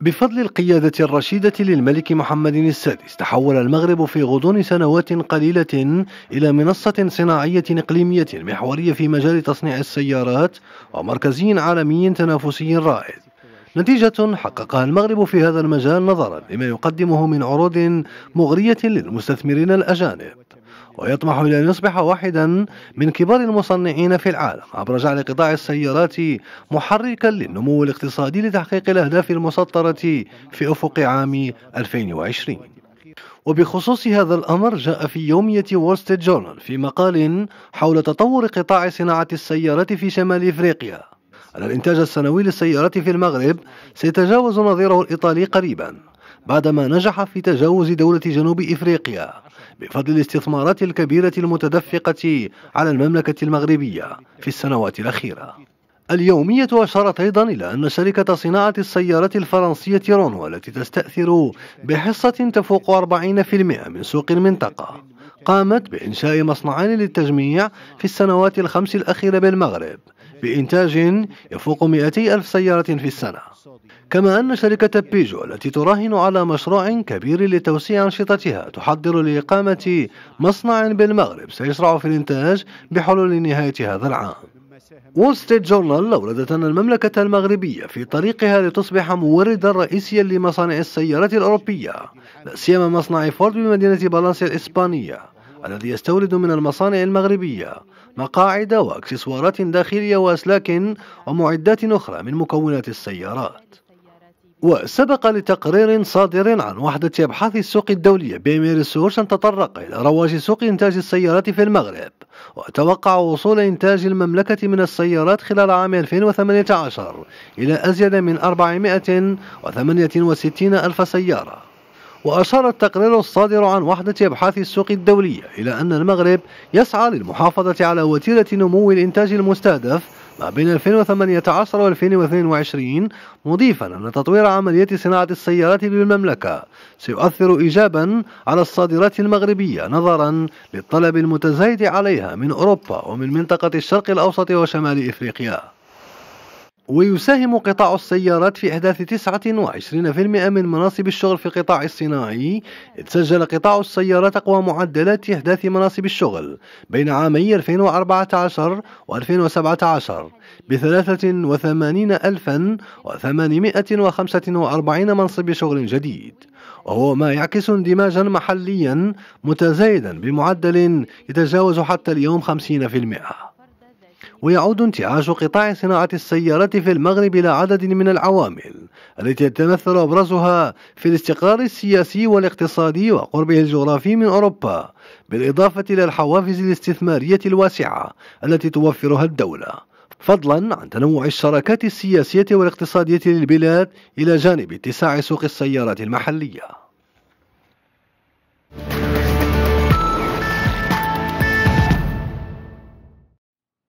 بفضل القيادة الرشيدة للملك محمد السادس تحول المغرب في غضون سنوات قليلة إلى منصة صناعية إقليمية محورية في مجال تصنيع السيارات ومركزي عالمي تنافسي رائد نتيجة حققها المغرب في هذا المجال نظرا لما يقدمه من عروض مغرية للمستثمرين الأجانب ويطمح إلى أن يصبح واحدا من كبار المصنعين في العالم عبر جعل قطاع السيارات محركا للنمو الاقتصادي لتحقيق الأهداف المسطرة في أفق عام 2020 وبخصوص هذا الأمر جاء في يومية وولستيت جورنال في مقال حول تطور قطاع صناعة السيارات في شمال إفريقيا أن الإنتاج السنوي للسيارات في المغرب سيتجاوز نظيره الإيطالي قريبا بعدما نجح في تجاوز دولة جنوب إفريقيا بفضل الاستثمارات الكبيرة المتدفقة على المملكة المغربية في السنوات الأخيرة اليومية أشارت أيضا إلى أن شركة صناعة السيارات الفرنسية رونو التي تستأثر بحصة تفوق 40% من سوق المنطقة قامت بإنشاء مصنعين للتجميع في السنوات الخمس الأخيرة بالمغرب بإنتاج يفوق 200 ألف سيارة في السنة كما أن شركة بيجو التي تراهن على مشروع كبير لتوسيع أنشطتها تحضر لإقامة مصنع بالمغرب سيشرع في الإنتاج بحلول نهاية هذا العام وول ستريت جورنال أوردت أن المملكة المغربية في طريقها لتصبح موردا رئيسيا لمصانع السيارات الأوروبية لا سيما مصنع فورد بمدينة بالنسيا الإسبانية الذي يستورد من المصانع المغربية مقاعد وأكسسوارات داخلية وأسلاك ومعدات أخرى من مكونات السيارات وسبق لتقرير صادر عن وحدة أبحاث السوق الدولية بيمير السورس أن تطرق إلى رواج سوق إنتاج السيارات في المغرب وتوقع وصول إنتاج المملكة من السيارات خلال عام 2018 إلى أزيد من 468 ألف سيارة وأشار التقرير الصادر عن وحدة أبحاث السوق الدولية إلى أن المغرب يسعى للمحافظة على وتيرة نمو الإنتاج المستهدف ما بين 2018 و 2022 مضيفا أن تطوير عملية صناعة السيارات بالمملكة سيؤثر إيجابا على الصادرات المغربية نظرا للطلب المتزايد عليها من أوروبا ومن منطقة الشرق الأوسط وشمال إفريقيا ويساهم قطاع السيارات في إحداث 29% من مناصب الشغل في القطاع الصناعي إذ سجل قطاع السيارات أقوى معدلات إحداث مناصب الشغل بين عامي 2014 و 2017 ب 83845 منصب شغل جديد وهو ما يعكس اندماجا محليا متزايدا بمعدل يتجاوز حتى اليوم 50% ويعود انتعاش قطاع صناعة السيارات في المغرب إلى عدد من العوامل التي يتمثل أبرزها في الاستقرار السياسي والاقتصادي وقربه الجغرافي من أوروبا بالإضافة إلى الحوافز الاستثمارية الواسعة التي توفرها الدولة فضلا عن تنوع الشراكات السياسية والاقتصادية للبلاد إلى جانب اتساع سوق السيارات المحلية